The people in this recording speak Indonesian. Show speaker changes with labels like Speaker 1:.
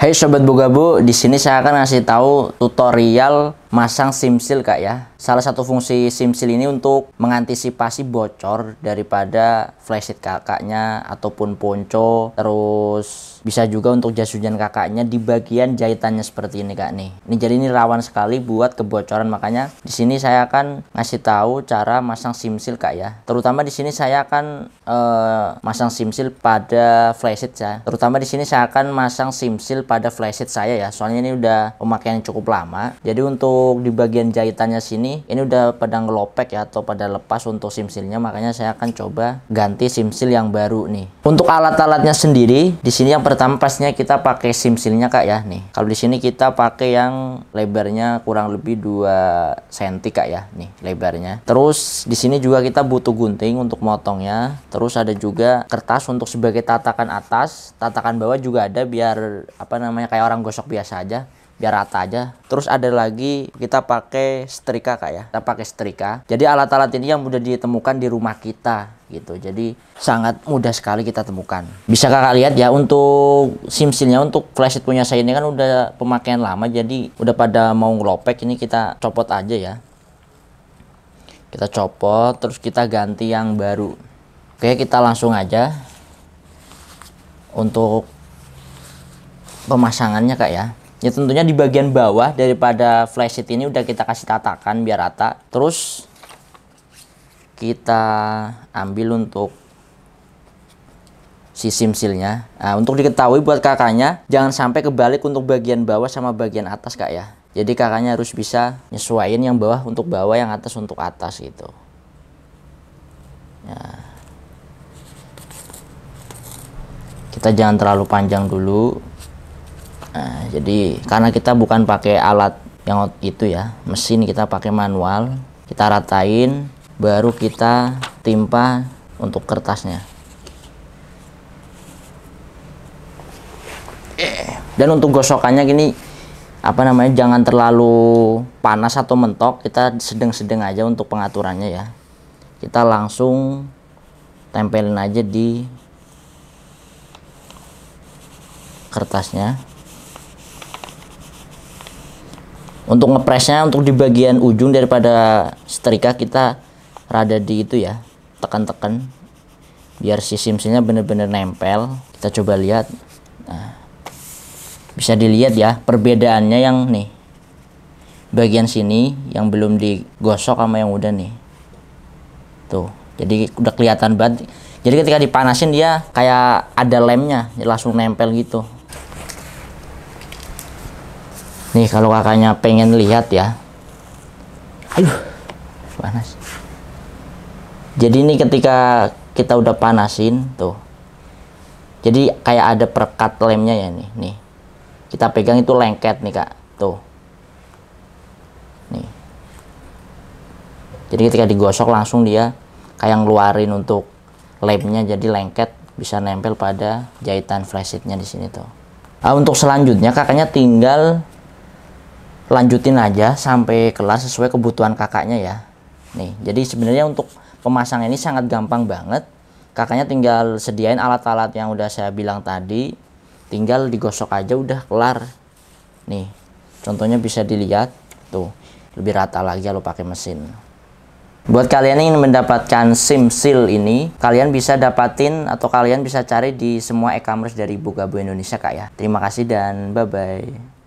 Speaker 1: Hey sobat Bugabu, di sini saya akan ngasih tahu tutorial masang simsil kak ya. Salah satu fungsi simsil ini untuk mengantisipasi bocor daripada flashlight kakaknya ataupun ponco. Terus bisa juga untuk jas hujan kakaknya di bagian jahitannya seperti ini kak nih. Ini jadi ini rawan sekali buat kebocoran makanya di sini saya akan ngasih tahu cara masang simsil kak ya. Terutama di sini saya akan uh, masang simsil pada flashlight ya. Terutama di sini saya akan masang simsil pada flashlight saya ya. Soalnya ini udah pemakaian cukup lama. Jadi untuk untuk di bagian jahitannya sini ini udah pada ngelopek ya atau pada lepas untuk simsilnya makanya saya akan coba ganti simsil yang baru nih untuk alat-alatnya sendiri di sini yang pertama pasnya kita pakai simsilnya kak ya nih kalau di sini kita pakai yang lebarnya kurang lebih 2 cm kak ya nih lebarnya terus di sini juga kita butuh gunting untuk motongnya terus ada juga kertas untuk sebagai tatakan atas tatakan bawah juga ada biar apa namanya kayak orang gosok biasa aja biar rata aja terus ada lagi kita pakai setrika kak ya kita pakai setrika jadi alat-alat ini yang mudah ditemukan di rumah kita gitu jadi sangat mudah sekali kita temukan bisa kakak lihat ya untuk simsilnya untuk flashlight punya saya ini kan udah pemakaian lama jadi udah pada mau ngelopek ini kita copot aja ya kita copot terus kita ganti yang baru oke kita langsung aja untuk pemasangannya kak ya ya tentunya di bagian bawah daripada flash sheet ini udah kita kasih tatakan biar rata terus kita ambil untuk si simsilnya nah, untuk diketahui buat kakaknya jangan sampai kebalik untuk bagian bawah sama bagian atas kak ya jadi kakaknya harus bisa nyesuaiin yang bawah untuk bawah yang atas untuk atas gitu ya. kita jangan terlalu panjang dulu Nah, jadi karena kita bukan pakai alat yang itu ya, mesin kita pakai manual, kita ratain, baru kita timpa untuk kertasnya. Dan untuk gosokannya gini, apa namanya jangan terlalu panas atau mentok, kita sedang-sedang aja untuk pengaturannya ya. Kita langsung tempelin aja di kertasnya untuk ngepresnya untuk di bagian ujung daripada setrika kita rada di itu ya tekan-tekan biar si simsinya bener-bener nempel kita coba lihat nah, bisa dilihat ya perbedaannya yang nih bagian sini yang belum digosok sama yang udah nih tuh jadi udah kelihatan banget jadi ketika dipanasin dia kayak ada lemnya langsung nempel gitu nih kalau kakaknya pengen lihat ya aduh panas jadi ini ketika kita udah panasin tuh jadi kayak ada perekat lemnya ya nih nih kita pegang itu lengket nih kak tuh nih jadi ketika digosok langsung dia kayak ngeluarin untuk lemnya jadi lengket bisa nempel pada jahitan flashitnya di sini tuh nah, untuk selanjutnya kakaknya tinggal lanjutin aja sampai kelas sesuai kebutuhan kakaknya ya nih jadi sebenarnya untuk pemasangan ini sangat gampang banget kakaknya tinggal sediain alat-alat yang udah saya bilang tadi tinggal digosok aja udah kelar nih contohnya bisa dilihat tuh lebih rata lagi kalau pakai mesin buat kalian yang ingin mendapatkan SIM seal ini kalian bisa dapatin atau kalian bisa cari di semua e-commerce dari Bugabu Indonesia kak ya terima kasih dan bye bye